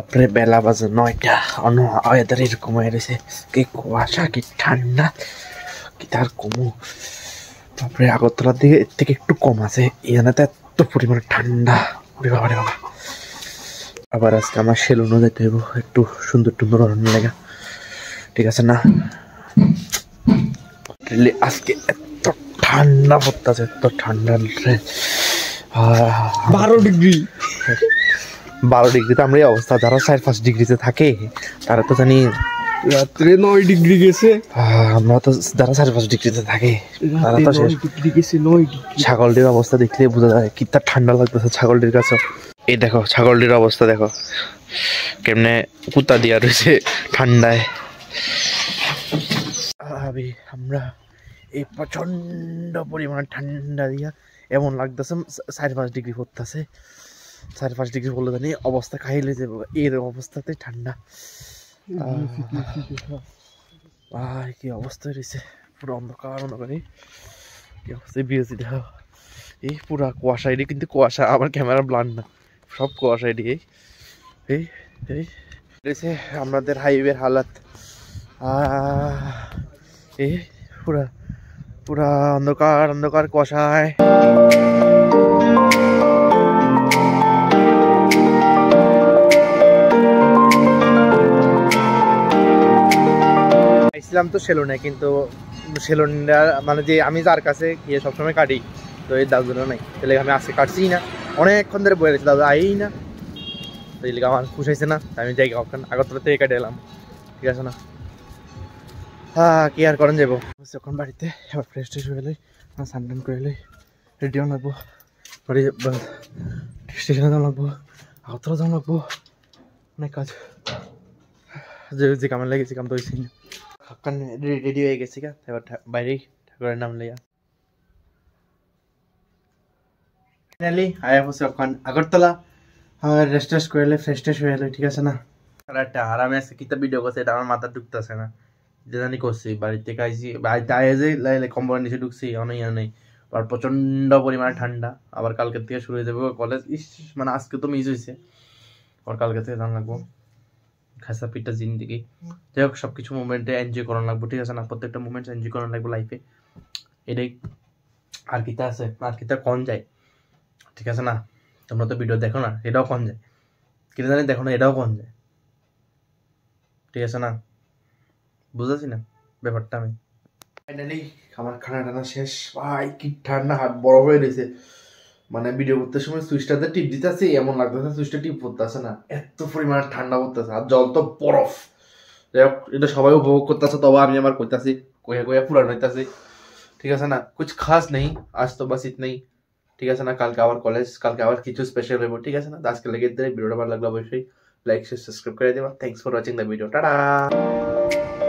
বাপরে বেলা বাজে নয়টা অন্য ওয়েদার এরকম হয়ে কি কুয়াশা কি ঠান্ডা কি তার কমু তারপরে আগরতলার দিকে এর থেকে একটু কম আছে এখানে তো এত পরিমাণে ঠান্ডা ওরে বাবা রে বাবা আবার আজকে আমার সেলুনও যেতে হইব একটু সুন্দর সুন্দর অরণ্য লেগা ঠিক আছে না আজকে এত ঠান্ডা পড়তেছে এত ঠান্ডা বারো ডিগ্রি হ্যাঁ। বারো ডিগ্রিতে আমরা এই অবস্থা যারা চার পাঁচ ডিগ্রিতে থাকে তারা তো জানি রাত্রে নয় ডিগ্রি গেছে আমরা তো যারা চার পাঁচ ডিগ্রিতে থাকে তারা তো ছাগলটির অবস্থা দেখলে বোঝা যায় কি তার ঠান্ডা লাগতেছে ছাগলটির কাছে এই দেখো ছাগলটির অবস্থা দেখো কেমনে কুতা দিয়া রয়েছে ঠান্ডায় আমরা এই প্রচন্ড পরিমাণে ঠান্ডা দিয়া এমন লাগতেছে চার পাঁচ ডিগ্রি পড়তেছে চার পাঁচ ডিগ্রি পড়লে জানি অবস্থা খাই হয়ে যাবে এরকম অবস্থাতে ঠান্ডা ভাই কি অবস্থা রয়েছে পুরো অন্ধকার মনে করি কি অবস্থায় বিরতি দেখো এই পুরা কুয়াশা এটি কিন্তু কুয়াশা আমার ক্যামেরা ব্লান্ড না সব কুয়াশা এটি এই এই রয়েছে আমাদের হাইওয়ের হালাত এই পুরা পুরা অন্ধকার অন্ধকার কুয়াশায় গেছিলাম তো সেলুনে কিন্তু সেলুনটা মানে যে আমি যার কাছে গিয়ে সবসময় কাটি তো এই দাদুগুলো নাই তাহলে আমি আজকে কাটছি না অনেকক্ষণ ধরে বয়ে গেছি দাদু আই না তো এই আমার খুশ হয়েছে না আমি যাই কখন আগরতলা থেকে কাটে এলাম ঠিক আছে না হ্যাঁ কি আর করেন যাবো যখন বাড়িতে এবার ফ্রেশ ট্রেশ হয়ে লই হ্যাঁ, সানটান করে লই রেডিও লাগবো স্টেশনে যাওয়া লাগবো আগরতলা যাওয়া লাগবো অনেক কাজ যে যে কামে লেগেছে কাম তো হয়েছে না খাক্কান রেডি হয়ে গেছি গা এবার ঠাকুরের নাম লইয়া ফাইনালি আয়া বসে এখন আগরতলা আমার হ্যাঁ, রেস্ট টেস্ট করে ফ্রেশ হয়ে ঠিক আছে না একটা আরামে আছে কিতা ভিডিও করছে এটা আমার মাথা ঢুকতেছে না যে জানি করছি বাড়িতে থেকে বাড়িতে আয়ে যে লাইলে কম্বল নিচে ঢুকছি অনেক নেই প্রচণ্ড পরিমাণে ঠান্ডা আবার কালকের থেকে শুরু হয়ে যাবে কলেজ ইস মানে আজকে তো মিস হয়েছে আবার কালকে থেকে জান লাগবো খাসা পিটা জিন্দিগি যাই হোক সব কিছু মুভমেন্টে এনজয় করানো লাগবে ঠিক আছে না প্রত্যেকটা মুভমেন্ট এনজয় করানো লাগবে লাইফে এটাই আর কিতা আছে আর কিতা কন যায় ঠিক আছে না তোমরা তো ভিডিও দেখো না এটাও কন যায় কিনা জানি দেখো না এটাও কন যায় ঠিক আছে না বুঝাছি না ব্যাপারটা আমি ফাইনালি আমার খানা টানা শেষ ভাই কি ঠান্ডা হাত বড় হয়ে রয়েছে মানে ভিডিও করতে সময় সুইচটাতে টিপ দিতেছে এমন লাগতেছে সুইচটা টিপ পড়তেছে না এত পরিমাণে ঠান্ডা পড়তেছে আর জল তো বরফ যাই হোক এটা সবাই উপভোগ করতেছে তবে আমি আমার করতেছি কোয়া কোয়া পুরান হইতেছি ঠিক আছে না কিছু খাস নেই আজ তো বাস নেই ঠিক আছে না কালকে আবার কলেজ কালকে আবার কিছু স্পেশাল হইব ঠিক আছে না আজকে লেগে দিলে ভিডিওটা ভালো লাগলো অবশ্যই লাইক সাবস্ক্রাইব করে দেবা thanks for watching the video tata